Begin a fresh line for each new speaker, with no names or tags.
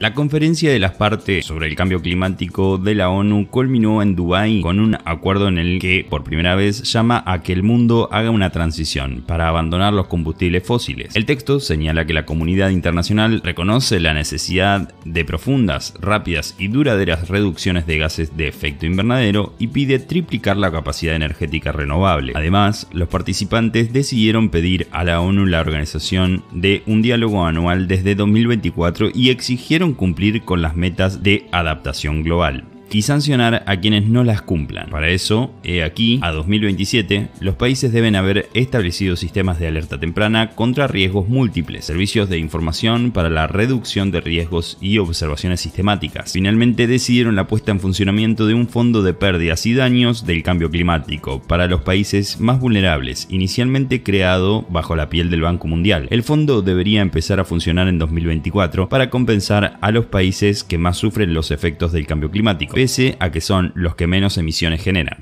La conferencia de las partes sobre el cambio climático de la ONU culminó en Dubái con un acuerdo en el que por primera vez llama a que el mundo haga una transición para abandonar los combustibles fósiles. El texto señala que la comunidad internacional reconoce la necesidad de profundas, rápidas y duraderas reducciones de gases de efecto invernadero y pide triplicar la capacidad energética renovable. Además, los participantes decidieron pedir a la ONU la organización de un diálogo anual desde 2024 y exigieron cumplir con las metas de adaptación global y sancionar a quienes no las cumplan. Para eso, he aquí, a 2027, los países deben haber establecido sistemas de alerta temprana contra riesgos múltiples, servicios de información para la reducción de riesgos y observaciones sistemáticas. Finalmente decidieron la puesta en funcionamiento de un fondo de pérdidas y daños del cambio climático para los países más vulnerables, inicialmente creado bajo la piel del Banco Mundial. El fondo debería empezar a funcionar en 2024 para compensar a los países que más sufren los efectos del cambio climático pese a que son los que menos emisiones generan.